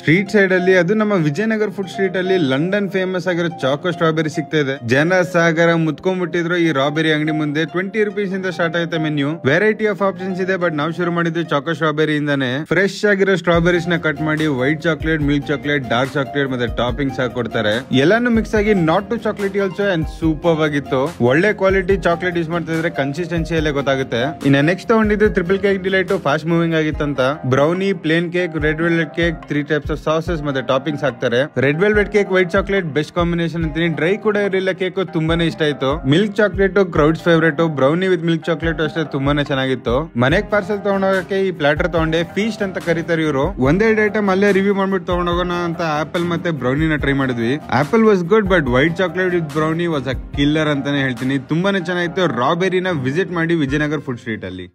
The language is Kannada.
ಸ್ಟ್ರೀಟ್ ಸೈಡ್ ಅಲ್ಲಿ ಅದು ನಮ್ಮ ವಿಜಯನಗರ್ ಫುಡ್ ಸ್ಟ್ರೀಟ್ ಅಲ್ಲಿ ಲಂಡನ್ ಫೇಮಸ್ ಆಗಿರೋ ಚಾಕೋ ಸ್ಟ್ರಾಬೆರಿ ಸಿಗ್ತಾ ಇದೆ ಜನ ಸಾಗರ ಮುತ್ಕೊಂಡ್ಬಿಟ್ಟಿದ್ರು ಈ ರಾಬೆರಿ ಅಂಗಡಿ ಮುಂದೆ ಟ್ವೆಂಟಿ ರುಪೀಸ್ ಇಂದ ಸ್ಟಾರ್ಟ್ ಆಯ್ತಾ ಮೆನ್ಯೂ ವೆರೈಟಿ ಆಫ್ ಆಪ್ಷನ್ಸ್ ಇದೆ ಬಟ್ ನಾವು ಶುರು ಮಾಡಿದ್ವಿ ಚಾಕೋ ಸ್ಟ್ರಾಬೆರಿ ಇಂದಾನೆ ಫ್ರೆಶ್ ಆಗಿರೋ ಸ್ಟ್ರಾಬೆರೀಸ್ ನ ಕಟ್ ಮಾಡಿ white chocolate milk chocolate dark chocolate ಮತ್ತೆ ಟಾಪಿಂಗ್ಸ್ ಹಾಕಿ ಕೊಡ್ತಾರೆ ಎಲ್ಲಾನು ಮಿಕ್ಸ್ ಆಗಿ not too chocolate also and super ಆಗಿತ್ತು ಒಳ್ಳೆ ಕ್ವಾಲಿಟಿ ಚಾಕ್ಲೇಟ್ ಯೂಸ್ ಮಾಡ್ತಾ ಇದ್ರೆ ಕನ್ಸಿಸ್ಟೆನ್ಸಿ ಎಲ್ಲ ಗೊತ್ತಾಗುತ್ತೆ ಇನ್ನ ನೆಕ್ಸ್ಟ್ ತಗೊಂಡಿದ್ದು triple cake delight fast moving ಆಗಿತ್ತಂತ brownie plain cake red velvet cake three type types of sauces ಮತ್ತೆ ಟಾಪಿಂಗ್ಸ್ ಹಾಕ್ತಾರೆ red velvet cake white chocolate best combination ಅಂತೀನಿ ಡ್ರೈ ಕೂಡ ಇರಲಿಲ್ಲ ಕೇಕ್ ತುಂಬಾನೇ ಇಷ್ಟ ಆಯ್ತು milk chocolate crowd's favourite brownie with milk chocolate ಅಷ್ಟೇ ತುಂಬಾನೇ ಚೆನ್ನಾಗಿತ್ತು ಮನೆಗ್ ಪಾರ್ಸೆಲ್ ತಗೊಂಡೋಗಕ್ಕೆ ಈ ಪ್ಲಾಟರ್ ತಗೊಂಡೆ ಫೀಸ್ಟ್ ಅಂತ ಕರೀತಾರೆ ಇವರು ಒಂದೆರಡು ಐಟಮ್ ಅಲ್ಲೇ ರಿವ್ಯೂ ಮಾಡ್ಬಿಟ್ಟು ತಗೊಂಡೋಗೋಣ ಅಂತ ಆಪಲ್ ಮತ್ತೆ ಬ್ರೌನಿನ ಟ್ರೈ ಮಾಡಿದ್ವಿ apple was good but white chocolate with brownie was a killer ಅಂತಾನೆ ಹೇಳ್ತೀನಿ ತುಂಬಾನೇ ಚೆನ್ನಾಗಿತ್ತು ರಾಬೆರಿನ ವಿಸಿಟ್ ಮಾಡಿ ವಿಜಯನಗರ್ ಫುಡ್ ಸ್ಟ್ರೀಟ್ ಅಲ್ಲಿ